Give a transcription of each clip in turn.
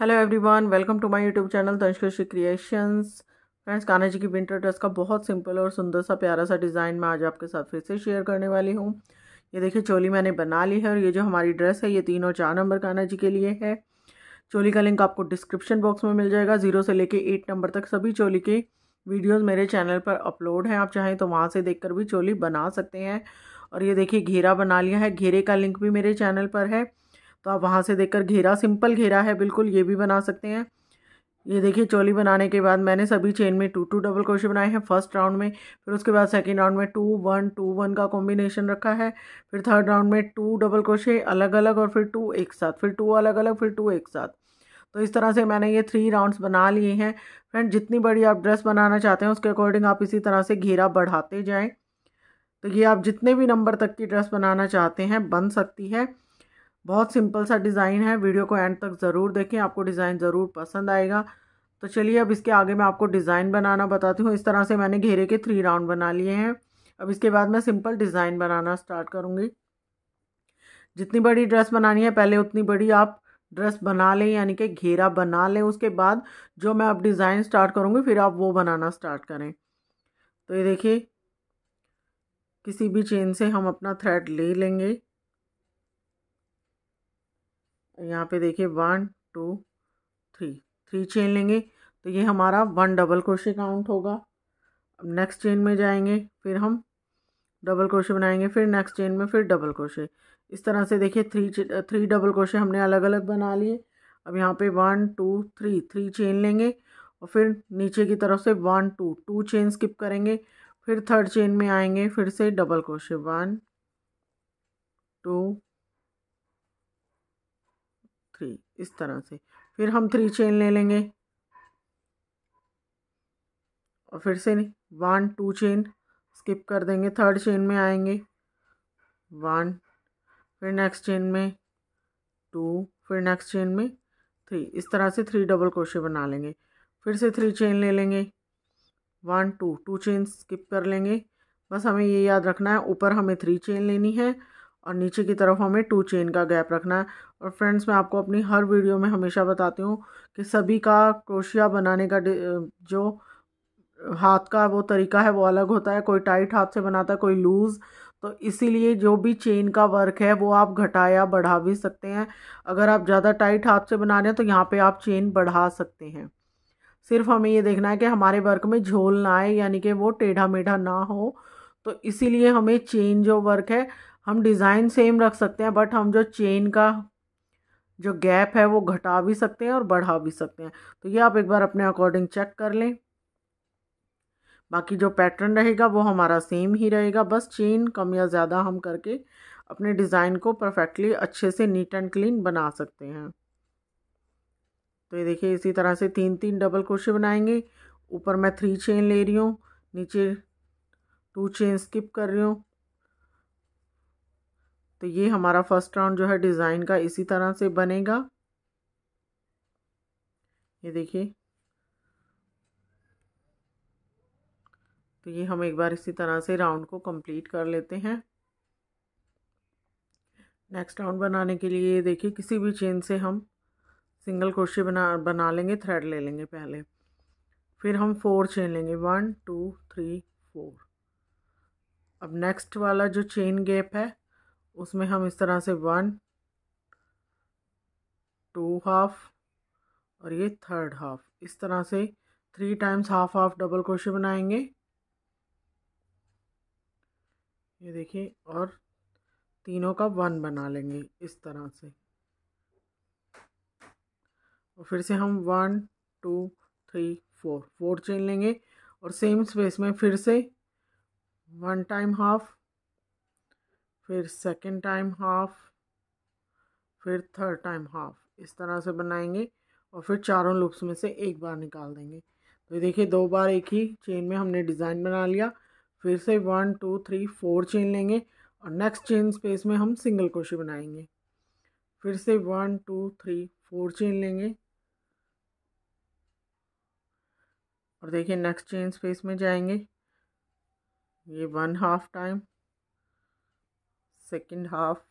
hello everyone welcome to my YouTube channel तंशकशी creations friends Kanha ji की winter dress का बहुत सिंपल और सुंदर सा प्यारा सा डिज़ाइन मैं आज आपके साथ फिर से शेयर करने वाली हूँ ये देखिए चोली मैंने बना ली है और ये जो हमारी ड्रेस है ये तीन और चार नंबर कान्हा जी के लिए है चोली का लिंक आपको डिस्क्रिप्शन बॉक्स में मिल जाएगा ज़ीरो से लेकर एट नंबर तक सभी चोली के वीडियोज़ मेरे चैनल पर अपलोड हैं आप चाहें तो वहाँ से देख भी चोली बना सकते हैं और ये देखिए घेरा बना लिया है घेरे का लिंक भी मेरे चैनल पर है तो आप वहाँ से देखकर घेरा सिंपल घेरा है बिल्कुल ये भी बना सकते हैं ये देखिए चोली बनाने के बाद मैंने सभी चेन में टू टू डबल क्रोशे बनाए हैं फर्स्ट राउंड में फिर उसके बाद सेकंड राउंड में टू वन टू वन का कॉम्बिनेशन रखा है फिर थर्ड राउंड में टू डबल क्रोशे अलग अलग और फिर टू एक साथ फिर टू अलग अलग फिर टू एक साथ तो इस तरह से मैंने ये थ्री राउंड्स बना लिए हैं फ्रेंड जितनी बड़ी आप ड्रेस बनाना चाहते हैं उसके अकॉर्डिंग आप इसी तरह से घेरा बढ़ाते जाएँ तो ये आप जितने भी नंबर तक की ड्रेस बनाना चाहते हैं बन सकती है बहुत सिंपल सा डिज़ाइन है वीडियो को एंड तक ज़रूर देखें आपको डिज़ाइन ज़रूर पसंद आएगा तो चलिए अब इसके आगे मैं आपको डिज़ाइन बनाना बताती हूँ इस तरह से मैंने घेरे के थ्री राउंड बना लिए हैं अब इसके बाद मैं सिंपल डिज़ाइन बनाना स्टार्ट करूँगी जितनी बड़ी ड्रेस बनानी है पहले उतनी बड़ी आप ड्रेस बना लें यानी कि घेरा बना लें उसके बाद जो मैं अब डिज़ाइन स्टार्ट करूँगी फिर आप वो बनाना स्टार्ट करें तो ये देखिए किसी भी चेन से हम अपना थ्रेड ले लेंगे यहाँ पे देखिए one two three three chain लेंगे तो ये हमारा वन डबल क्रोशे काउंट होगा अब नेक्स्ट चेन में जाएंगे फिर हम डबल क्रोशे बनाएंगे फिर नेक्स्ट चेन में फिर डबल क्रोशे इस तरह से देखिए थ्री थ्री डबल क्रोशे हमने अलग अलग बना लिए अब यहाँ पे one two three three chain लेंगे और फिर नीचे की तरफ से one two two chain skip करेंगे फिर थर्ड चेन में आएंगे फिर से double crochet one two three इस तरह से फिर हम थ्री चेन ले लेंगे और फिर से वन टू चेन स्किप कर देंगे थर्ड चेन में आएंगे वन फिर नेक्स्ट चेन में टू फिर नेक्स्ट चेन में थ्री इस तरह से थ्री डबल क्रोशे बना लेंगे फिर से थ्री चेन ले लेंगे one two two chain skip कर लेंगे बस हमें ये याद रखना है ऊपर हमें थ्री चेन लेनी है और नीचे की तरफ हमें टू चेन का गैप रखना है और फ्रेंड्स मैं आपको अपनी हर वीडियो में हमेशा बताती हूँ कि सभी का क्रोशिया बनाने का जो हाथ का वो तरीका है वो अलग होता है कोई टाइट हाथ से बनाता है कोई लूज़ तो इसीलिए जो भी चेन का वर्क है वो आप घटाया बढ़ा भी सकते हैं अगर आप ज़्यादा टाइट हाथ से बना रहे हैं तो यहाँ पे आप चेन बढ़ा सकते हैं सिर्फ हमें ये देखना है कि हमारे वर्क में झोल ना आए यानी कि वो टेढ़ा मेढ़ा ना हो तो इसीलिए हमें चेन जो वर्क है हम डिज़ाइन सेम रख सकते हैं बट हम जो चेन का जो गैप है वो घटा भी सकते हैं और बढ़ा भी सकते हैं तो ये आप एक बार अपने अकॉर्डिंग चेक कर लें बाकी जो पैटर्न रहेगा वो हमारा सेम ही रहेगा बस चेन कम या ज़्यादा हम करके अपने डिज़ाइन को परफेक्टली अच्छे से नीट एंड क्लीन बना सकते हैं तो ये देखिए इसी तरह से तीन तीन डबल क्रोशे बनाएंगे ऊपर मैं थ्री चेन ले रही हूँ नीचे टू चेन स्किप कर रही हूँ तो ये हमारा फर्स्ट राउंड जो है डिज़ाइन का इसी तरह से बनेगा ये देखिए तो ये हम एक बार इसी तरह से राउंड को कंप्लीट कर लेते हैं नेक्स्ट राउंड बनाने के लिए ये देखिए किसी भी चेन से हम सिंगल क्रोशे बना बना लेंगे थ्रेड ले लेंगे पहले फिर हम फोर चेन लेंगे वन टू थ्री फोर अब नेक्स्ट वाला जो चेन गैप है उसमें हम इस तरह से वन टू हाफ और ये थर्ड हाफ इस तरह से three times half half double crochet बनाएंगे ये देखिए और तीनों का वन बना लेंगे इस तरह से और फिर से हम one two three four four chain लेंगे और सेम स्पेस में फिर से वन टाइम हाफ फिर सेकेंड टाइम हाफ फिर थर्ड टाइम हाफ इस तरह से बनाएंगे और फिर चारों लूप्स में से एक बार निकाल देंगे तो ये देखिए दो बार एक ही चेन में हमने डिज़ाइन बना लिया फिर से one two three four chain लेंगे और नेक्स्ट चेन स्पेस में हम सिंगल क्रोशी बनाएंगे फिर से one two three four chain लेंगे और देखिए नेक्स्ट चेन स्पेस में जाएंगे ये one half time second half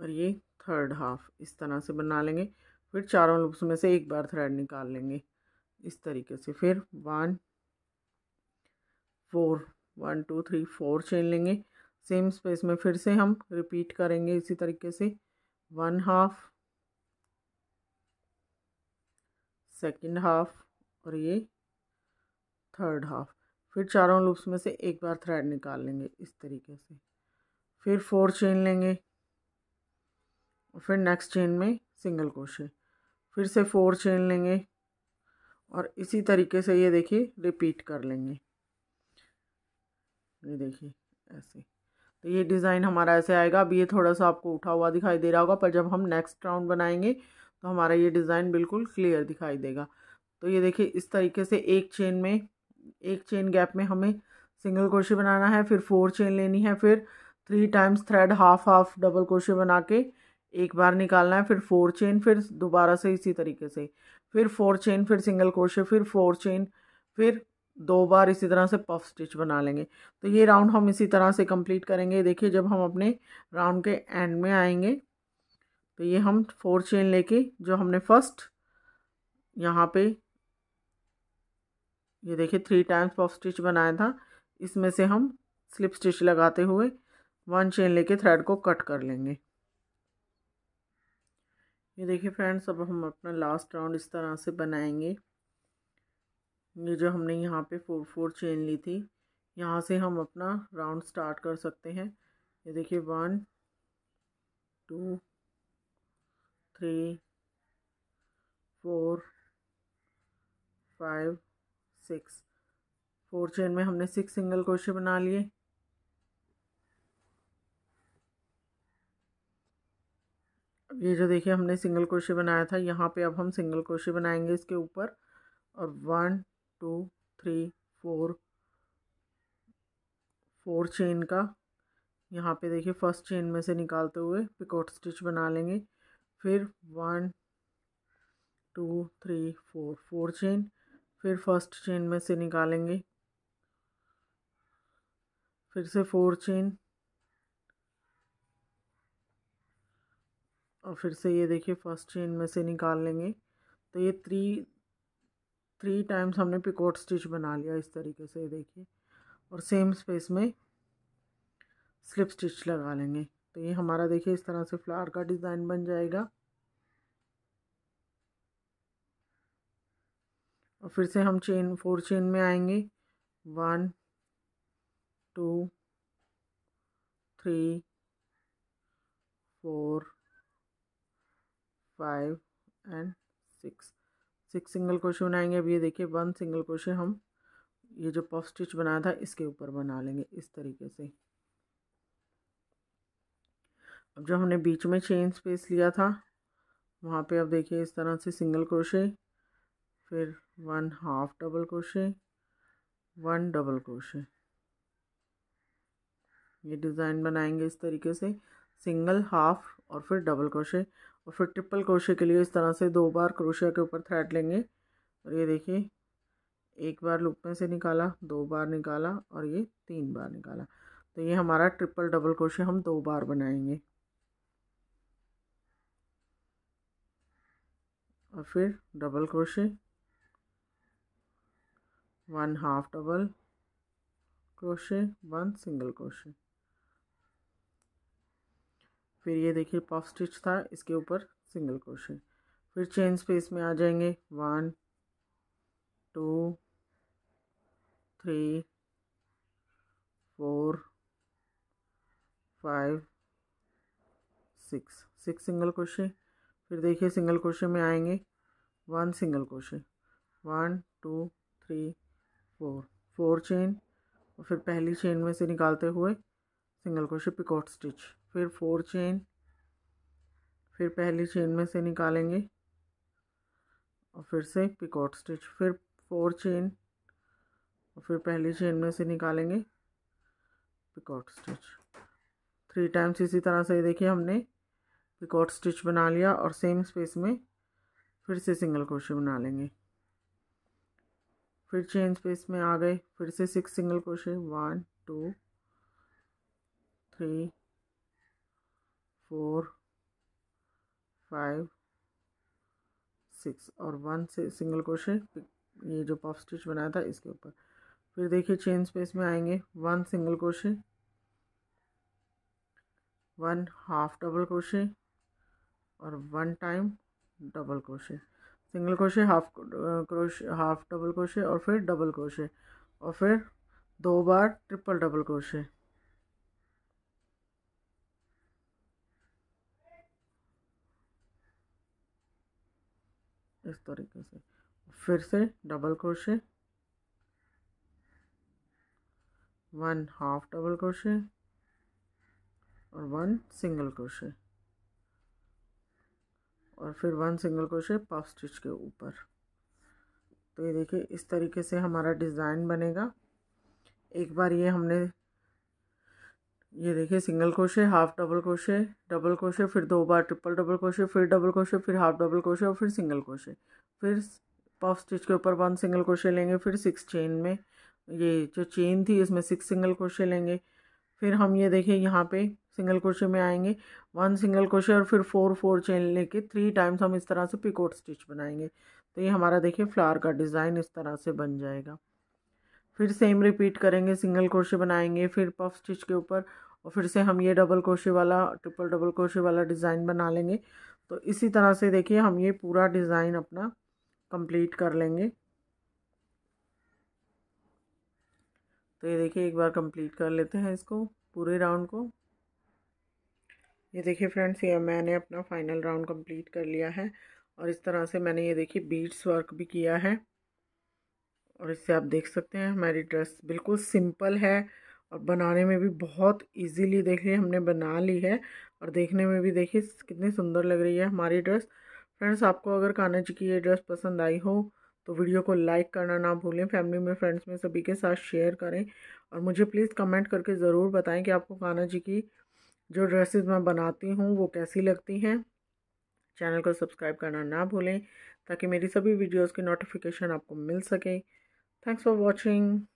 और ये थर्ड हाफ इस तरह से बना लेंगे फिर चारों लूप्स में से एक बार थ्रेड निकाल लेंगे इस तरीके से फिर one four one two three four chain लेंगे सेम स्पेस में फिर से हम रिपीट करेंगे इसी तरीके से वन हाफ सेकंड हाफ और ये थर्ड हाफ फिर चारों लूप्स में से एक बार थ्रेड निकाल लेंगे इस तरीके से फिर फोर चेन लेंगे और फिर नेक्स्ट चेन में सिंगल क्रोशे फिर से फोर चेन लेंगे और इसी तरीके से ये देखिए रिपीट कर लेंगे ये देखिए ऐसे तो ये डिज़ाइन हमारा ऐसे आएगा अभी ये थोड़ा सा आपको उठा हुआ दिखाई दे रहा होगा पर जब हम नेक्स्ट राउंड बनाएंगे तो हमारा ये डिज़ाइन बिल्कुल क्लियर दिखाई देगा तो ये देखिए इस तरीके से एक चेन में एक चेन गैप में हमें सिंगल क्रोशे बनाना है फिर फोर चेन लेनी है फिर three times thread half half double crochet बना के एक बार निकालना है फिर फोर चेन फिर दोबारा से इसी तरीके से फिर फोर चेन फिर सिंगल क्रोशे फिर फोर चेन फिर दो बार इसी तरह से पफ स्टिच बना लेंगे तो ये राउंड हम इसी तरह से कंप्लीट करेंगे देखिए जब हम अपने राउंड के एंड में आएंगे तो ये हम फोर चेन लेके जो हमने फर्स्ट यहाँ पे ये देखिए थ्री टाइम्स पॉफ स्टिच बनाया था इसमें से हम स्लिप स्टिच लगाते हुए वन चेन लेके थ्रेड को कट कर लेंगे ये देखिए फ्रेंड्स अब हम अपना लास्ट राउंड इस तरह से बनाएंगे ये जो हमने यहाँ पे फोर फोर चेन ली थी यहाँ से हम अपना राउंड स्टार्ट कर सकते हैं ये देखिए one two three four five six four chain में हमने सिक्स सिंगल क्रोशे बना लिए ये जो देखिए हमने सिंगल क्रोशे बनाया था यहाँ पे अब हम सिंगल क्रोशे बनाएंगे इसके ऊपर और one two three four four chain का यहाँ पे देखिए फर्स्ट चेन में से निकालते हुए पिकॉट स्टिच बना लेंगे फिर one two three four four chain फिर फर्स्ट चेन में से निकालेंगे फिर से फोर चेन और फिर से ये देखिए फर्स्ट चेन में से निकाल लेंगे तो ये थ्री थ्री टाइम्स हमने पिकोट स्टिच बना लिया इस तरीके से देखिए और सेम स्पेस में स्लिप स्टिच लगा लेंगे तो ये हमारा देखिए इस तरह से फ्लावर का डिज़ाइन बन जाएगा और फिर से हम चेन फोर चेन में आएंगे one two three four five and six six single crochet बनाएंगे अब ये देखिए वन सिंगल क्रोशे हम ये जो पफ स्टिच बनाया था इसके ऊपर बना लेंगे इस तरीके से अब जो हमने बीच में चेन स्पेस लिया था वहाँ पे अब देखिए इस तरह से सिंगल क्रोशे फिर one half double crochet one double crochet ये डिज़ाइन बनाएंगे इस तरीके से सिंगल हाफ और फिर डबल क्रोशे और फिर ट्रिपल क्रोशे के लिए इस तरह से दो बार क्रोशिया के ऊपर थ्रेड लेंगे और ये देखिए एक बार लूप में से निकाला दो बार निकाला और ये तीन बार निकाला तो ये हमारा ट्रिपल डबल क्रोशे हम दो बार बनाएंगे और फिर double crochet one half double crochet one single crochet फिर ये देखिए पफ स्टिच था इसके ऊपर सिंगल क्रोशे फिर चेन स्पेस में आ जाएंगे one two three four five six six single crochet फिर देखिए सिंगल क्रोशे में आएंगे one single crochet one two three four four chain और फिर पहली चेन में से निकालते हुए सिंगल क्रोशे पिकॉट स्टिच फिर फोर चेन फिर पहली चेन में से निकालेंगे और फिर से पिकॉट स्टिच फिर फोर चेन और फिर पहली चेन में से निकालेंगे पिकॉट स्टिच थ्री टाइम्स इसी तरह से देखिए हमने पिकॉट स्टिच बना लिया और सेम स्पेस में फिर से सिंगल क्रोशे बना लेंगे फिर चेन स्पेस में आ गए फिर से six single crochet one two three four five six और वन से सिंगल क्रोशे ये जो पफ स्टिच बनाया था इसके ऊपर फिर देखिए चेन स्पेस में आएंगे one single crochet one half double crochet और one time double crochet single crochet half crochet half double crochet और फिर डबल क्रोशे और फिर दो बार ट्रिपल डबल क्रोशे इस तरीके से फिर से double crochet one half double crochet और वन सिंगल क्रोशे और फिर one single crochet puff stitch के ऊपर तो ये देखिए इस तरीके से हमारा डिज़ाइन बनेगा एक बार ये हमने ये देखिए single crochet half double crochet double crochet फिर दो बार ट्रिपल डबल क्रोशे फिर डबल क्रोशे फिर हाफ डबल क्रोशे और फिर सिंगल क्रोशे फिर पफ स्टिच के ऊपर वन सिंगल क्रोशे लेंगे फिर सिक्स चेन में ये जो चेन थी इसमें सिक्स सिंगल क्रोशे लेंगे फिर हम ये देखें यहाँ पे सिंगल क्रोशे में आएंगे वन सिंगल क्रोशे और फिर फोर फोर चेन लेके थ्री टाइम्स हम इस तरह से पिकोट स्टिच बनाएंगे तो ये हमारा देखिए फ्लावर का डिज़ाइन इस तरह से बन जाएगा फिर सेम रिपीट करेंगे सिंगल क्रोशे बनाएंगे फिर पफ स्टिच के ऊपर और फिर से हम ये डबल क्रोशे वाला ट्रिपल डबल क्रोशे वाला डिज़ाइन बना लेंगे तो इसी तरह से देखिए हम ये पूरा डिज़ाइन अपना कंप्लीट कर लेंगे तो ये देखिए एक बार कंप्लीट कर लेते हैं इसको पूरे राउंड को ये देखिए फ्रेंड्स ये मैंने अपना फाइनल राउंड कंप्लीट कर लिया है और इस तरह से मैंने ये देखिए बीट्स वर्क भी किया है और इससे आप देख सकते हैं हमारी ड्रेस बिल्कुल सिंपल है और बनाने में भी बहुत इजीली देखिए हमने बना ली है और देखने में भी देखिए कितनी सुंदर लग रही है हमारी ड्रेस फ्रेंड्स आपको अगर काना जी की ये ड्रेस पसंद आई हो तो वीडियो को लाइक करना ना भूलें फैमिली में फ्रेंड्स में सभी के साथ शेयर करें और मुझे प्लीज़ कमेंट करके ज़रूर बताएं कि आपको कान्हा जी की जो ड्रेसेस मैं बनाती हूँ वो कैसी लगती हैं चैनल को सब्सक्राइब करना ना भूलें ताकि मेरी सभी वीडियोस की नोटिफिकेशन आपको मिल सके थैंक्स फॉर वॉचिंग